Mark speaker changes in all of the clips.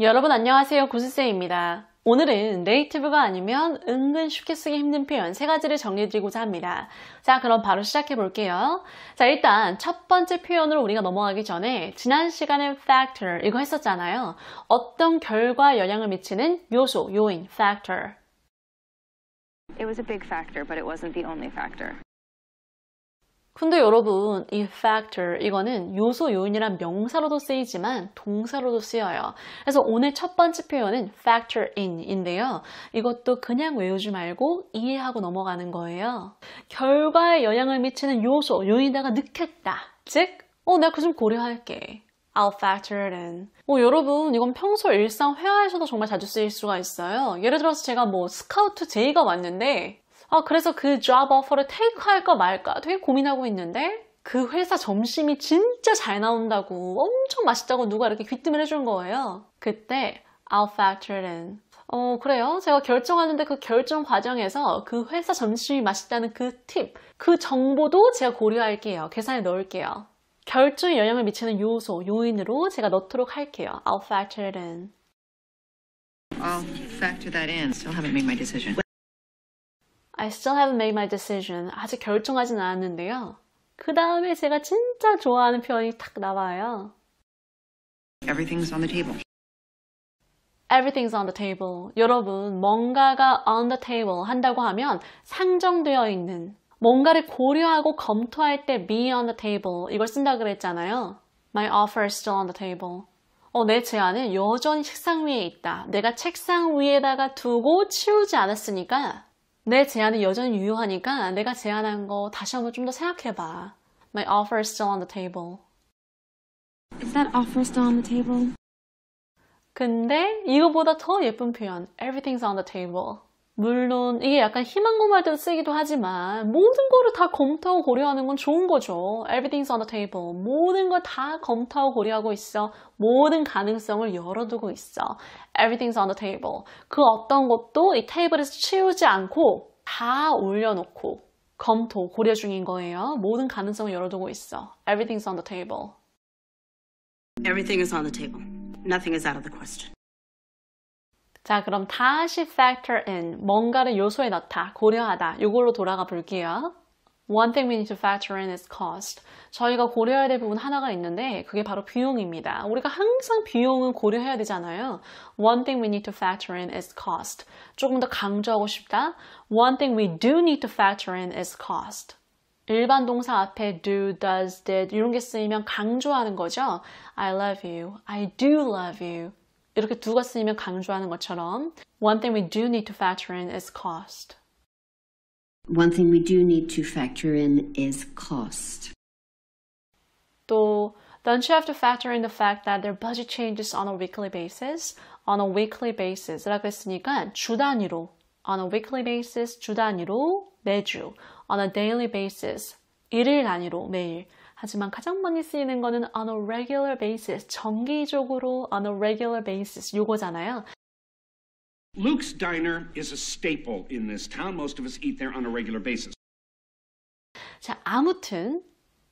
Speaker 1: 여러분 안녕하세요 고수쌤입니다. 오늘은 네이티브가 아니면 은근 쉽게 쓰기 힘든 표현 세 가지를 정리해드리고자 합니다. 자 그럼 바로 시작해 볼게요. 자 일단 첫 번째 표현으로 우리가 넘어가기 전에 지난 시간에 factor 이거 했었잖아요. 어떤 결과 영향을 미치는 요소, 요인, factor. It was a big factor, but it wasn't the only factor. 근데 여러분 이 factor 이거는 요소 요인이란 명사로도 쓰이지만 동사로도 쓰여요. 그래서 오늘 첫 번째 표현은 factor in인데요. 이것도 그냥 외우지 말고 이해하고 넘어가는 거예요. 결과에 영향을 미치는 요소 요인이다가 늦겠다. 즉, 어, 내가 그 좀 고려할게. I'll factor it in. 뭐 여러분 이건 평소 일상 회화에서도 정말 자주 쓰일 수가 있어요. 예를 들어서 제가 뭐 스카우트 제의가 왔는데 아, 그래서 그 job offer를 테이크 할까 말까 되게 고민하고 있는데 그 회사 점심이 진짜 잘 나온다고 엄청 맛있다고 누가 이렇게 귀뜸을 해준 거예요. 그때 I'll factor in. 어, 그래요. 제가 결정하는데 그 결정 과정에서 그 회사 점심이 맛있다는 그 팁, 그 정보도 제가 고려할게요. 계산에 넣을게요. 결정에 영향을 미치는 요소, 요인으로 제가 넣도록 할게요. I'll factor it in. I'll factor that in. Still haven't made my decision. I still haven't made my decision. 아직 결정하진 않았는데요. 그 다음에 제가 진짜 좋아하는 표현이 탁 나와요. Everything's on the table. Everything's on the table. 여러분, 뭔가가 on the table 한다고 하면 상정되어 있는 뭔가를 고려하고 검토할 때 be on the table 이걸 쓴다 그랬잖아요. My offer is still on the table. 어, 내 제안은 여전히 책상 위에 있다. 내가 책상 위에다가 두고 치우지 않았으니까 내 제안이 여전히 유효하니까 내가 제안한 거 다시 한번 좀 더 생각해봐. My offer is still on the table. Is that offer still on the table? 근데 이거보다 더 예쁜 표현. Everything's on the table. 물론 이게 약간 희망고말 듯 쓰기도 하지만 모든 거를 다 검토하고 고려하는 건 좋은 거죠. Everything's on the table. 모든 걸 다 검토하고 고려하고 있어. 모든 가능성을 열어두고 있어. Everything's on the table. 그 어떤 것도 이 테이블에서 치우지 않고 다 올려놓고 검토, 고려 중인 거예요. 모든 가능성을 열어두고 있어. Everything's on the table. Everything is on the table. Nothing is out of the question. 자 그럼 다시 factor in 뭔가를 요소에 넣다 고려하다 이걸로 돌아가 볼게요 One thing we need to factor in is cost. 저희가 고려해야 될 부분 하나가 있는데 그게 바로 비용입니다. 우리가 항상 비용은 고려해야 되잖아요. One thing we need to factor in is cost. 조금 더 강조하고 싶다. One thing we do need to factor in is cost. 일반 동사 앞에 do, does, did 이런 게 쓰이면 강조하는 거죠. I love you. I do love you. 이렇게 두가 쓰이면 강조하는 것처럼 One thing we do need to factor in is cost. One thing we do need to factor in is cost. 또 Don't you have to factor in the fact that their budget changes on a weekly basis? On a weekly basis라고 했으니까 주 단위로 on a weekly basis 주 단위로 매주 on a daily basis 일일 단위로 매일 하지만 가장 많이 쓰이는 거는 on a regular basis, 정기적으로 on a regular basis 요거잖아요. Luke's Diner is a staple in this town. Most of us eat there on a regular basis. 자, 아무튼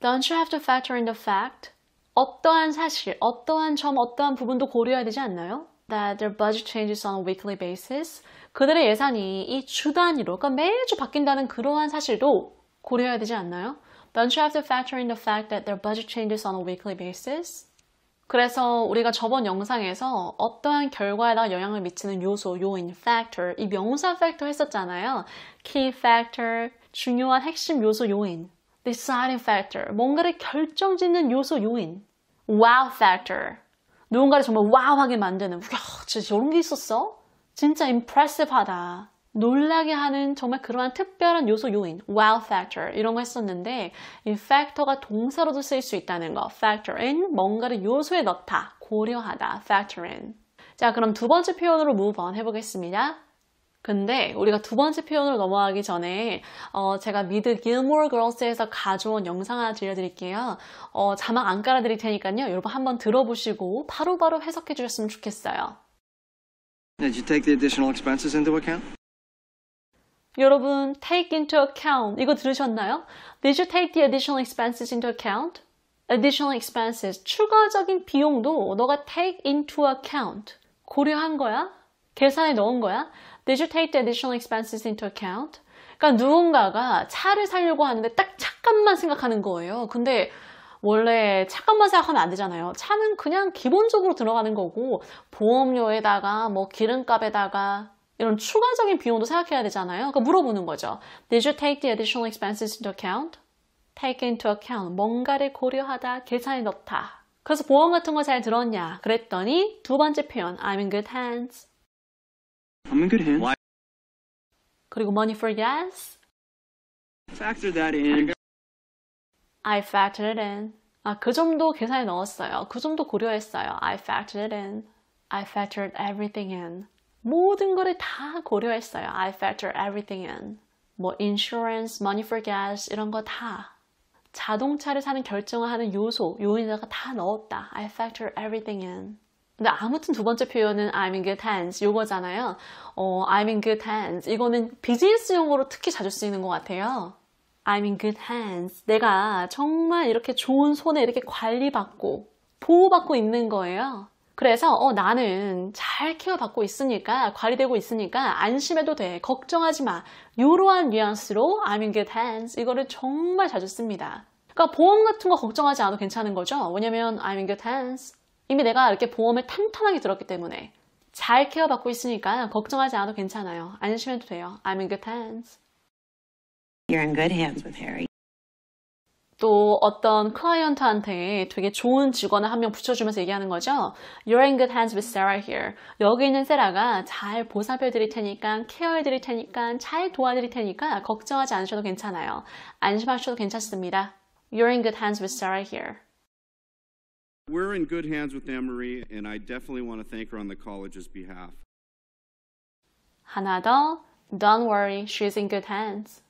Speaker 1: don't you have to factor in the fact 어떠한 사실, 어떠한 점, 어떠한 부분도 고려해야 되지 않나요? That their budget changes on a weekly basis. 그들의 예산이 이 주 단위로, 그러니까 매주 바뀐다는 그러한 사실도 고려해야 되지 않나요? Don't you have to factor in the fact that their budget changes on a weekly basis? 그래서 우리가 저번 영상에서 어떠한 결과에 다 영향을 미치는 요소, 요인, factor, 이 명사 factor 했었잖아요. key factor, 중요한 핵심 요소, 요인, deciding factor, 뭔가를 결정짓는 요소, 요인, wow factor, 누군가를 정말 와우하게 만드는 우와, 진짜 이런 게 있었어? 진짜 impressive하다. 놀라게 하는 정말 그러한 특별한 요소 요인, wow factor 이런 거 했었는데 이 factor가 동사로도 쓰일 수 있다는 거 factor in 뭔가를 요소에 넣다, 고려하다 factor in 자 그럼 두 번째 표현으로 move on 해보겠습니다 근데 우리가 두 번째 표현으로 넘어가기 전에 어, 제가 미드 길모어 걸스에서 가져온 영상 하나 들려드릴게요. 어, 자막 안 깔아드릴 테니까요. 여러분 한번 들어보시고 바로바로 바로 해석해 주셨으면 좋겠어요. Did you take the additional expenses into account? 여러분, take into account 이거 들으셨나요? Did you take the additional expenses into account? Additional expenses, 추가적인 비용도 너가 take into account 고려한 거야? 계산에 넣은 거야? Did you take the additional expenses into account? 그러니까 누군가가 차를 사려고 하는데 딱잠깐만 생각하는 거예요. 근데 원래 잠깐만 생각하면 안 되잖아요. 차는 그냥 기본적으로 들어가는 거고 보험료에다가 뭐 기름값에다가 이런 추가적인 비용도 생각해야 되잖아요. 그러니까 물어보는 거죠. Did you take the additional expenses into account? Take into account. 뭔가를 고려하다, 계산에 넣다. 그래서 보험 같은 거 잘 들었냐? 그랬더니 두 번째 표현, I'm in good hands. I'm in good hands. 그리고 money for gas. Factor that in. I factored it in. 아, 그 점도 계산에 넣었어요. 그 점도 고려했어요. I factored it in. I factored everything in. 모든 거를 다 고려했어요. I factor everything in. 뭐 insurance, money for gas 이런 거 다. 자동차를 사는 결정을 하는 요소, 요인에다가 다 넣었다. I factor everything in. 근데 아무튼 두 번째 표현은 I'm in good hands 요거잖아요. 어, I'm in good hands. 이거는 비즈니스 용으로 특히 자주 쓰이는 것 같아요. I'm in good hands. 내가 정말 이렇게 좋은 손에 이렇게 관리받고 보호받고 있는 거예요. 그래서 어, 나는 잘 케어받고 있으니까 관리되고 있으니까 안심해도 돼 걱정하지 마 이러한 뉘앙스로 I'm in good hands 이거를 정말 자주 씁니다 그러니까 보험 같은 거 걱정하지 않아도 괜찮은 거죠 왜냐면 I'm in good hands 이미 내가 이렇게 보험을 탄탄하게 들었기 때문에 잘 케어받고 있으니까 걱정하지 않아도 괜찮아요 안심해도 돼요 I'm in good hands You're in good hands with Harry 또 어떤 클라이언트한테 되게 좋은 직원을 한 명 붙여주면서 얘기하는 거죠. You're in good hands with Sarah here. 여기 있는 세라가 잘 보살펴 드릴 테니까, 케어해 드릴 테니까, 잘 도와드릴 테니까 걱정하지 않으셔도 괜찮아요. 안심하셔도 괜찮습니다. You're in good hands with Sarah here. We're in good hands with Anne-Marie and I definitely want to thank her on the college's behalf. 하나 더. Don't worry, she's in good hands.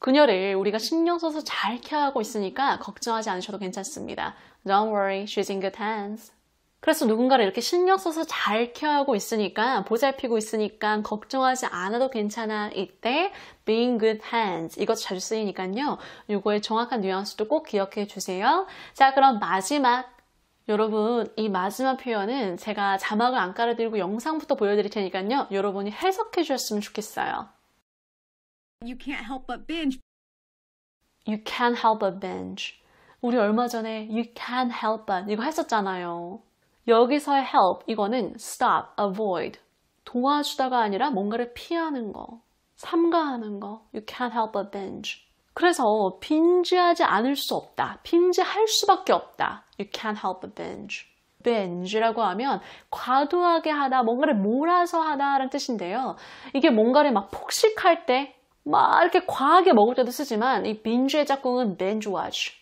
Speaker 1: 그녀를 우리가 신경 써서 잘 케어하고 있으니까 걱정하지 않으셔도 괜찮습니다. Don't worry, she's in good hands. 그래서 누군가를 이렇게 신경 써서 잘 케어하고 있으니까 보살피고 있으니까 걱정하지 않아도 괜찮아 이때 being good hands 이것 자주 쓰이니까요. 이거의 정확한 뉘앙스도 꼭 기억해 주세요. 자 그럼 마지막 여러분 이 마지막 표현은 제가 자막을 안 깔아드리고 영상부터 보여드릴 테니까요. 여러분이 해석해 주셨으면 좋겠어요. You can't help but binge. You can't help but binge. 우리 얼마 전에 you can't help but 이거 했었잖아요. 여기서의 help 이거는 stop, avoid. 도와주다가 아니라 뭔가를 피하는 거, 삼가하는 거. You can't help but binge. 그래서 빈지하지 않을 수 없다. 빈지할 수밖에 없다. You can't help but binge. binge라고 하면 과도하게 하다, 뭔가를 몰아서 하다라는 뜻인데요. 이게 뭔가를 막 폭식할 때막 이렇게 과하게 먹을 때도 쓰지만 이 빈주의 짝꿍은 binge watch.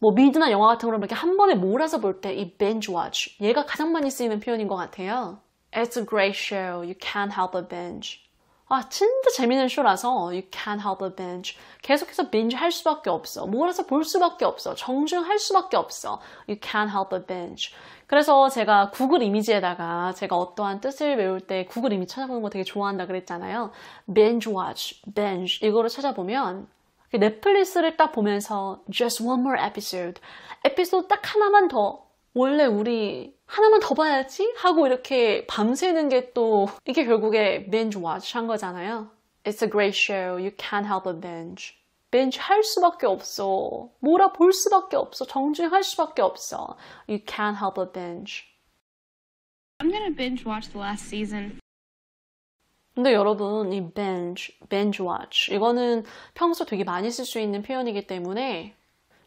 Speaker 1: 뭐 미드나 영화 같은 거를 이렇게 한 번에 몰아서 볼 때 이 binge watch 얘가 가장 많이 쓰이는 표현인 것 같아요. It's a great show. You can't help but binge. 아 진짜 재밌는 쇼라서 you can't help but binge 계속해서 binge 할 수밖에 없어 몰아서 볼 수밖에 없어 정중할 수밖에 없어 you can't help but binge 그래서 제가 구글 이미지에다가 제가 어떠한 뜻을 외울 때 구글 이미지 찾아보는 거 되게 좋아한다 그랬잖아요 binge watch, binge 이거를 찾아보면 그 넷플릭스를 딱 보면서 just one more episode 에피소드 딱 하나만 더 원래 우리 하나만 더 봐야지 하고 이렇게 밤새는 게 또 이게 결국에 binge watch 한 거잖아요. It's a great show. You can't help but binge. binge 할 수밖에 없어. 몰아볼 수밖에 없어. 정주행할 수밖에 없어. You can't help but binge. I'm gonna binge watch the last season. 근데 여러분 이 binge, binge watch 이거는 평소 되게 많이 쓸 수 있는 표현이기 때문에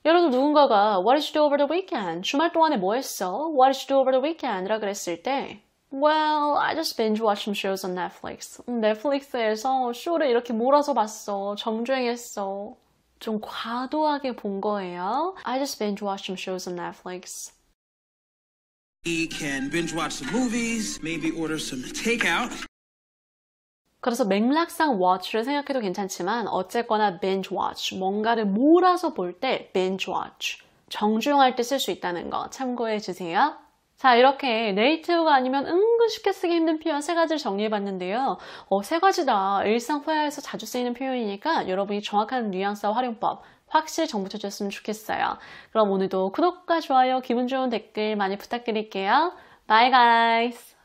Speaker 1: 여러분 누군가가 What did you do over the weekend? 주말 동안에 뭐 했어? What did you do over the weekend? 라 그랬을 때 Well, I just binge watched some shows on Netflix. 넷플릭스에서 쇼를 이렇게 몰아서 봤어. 정주행했어. 좀 과도하게 본 거예요. I just binge watched some shows on Netflix. He can binge watch some movies, maybe order some takeout. 그래서 맥락상 watch를 생각해도 괜찮지만 어쨌거나 binge watch, 뭔가를 몰아서 볼때 binge watch, 정중할때 쓸 수 있다는 거 참고해 주세요. 자 이렇게 네이티브가 아니면 은근 쉽게 쓰기 힘든 표현 세 가지를 정리해봤는데요. 어, 세 가지 다 일상회화에서 자주 쓰이는 표현이니까 여러분이 정확한 뉘앙스와 활용법 확실히 정보 쳐줬으면 좋겠어요. 그럼 오늘도 구독과 좋아요, 기분 좋은 댓글 많이 부탁드릴게요. Bye guys!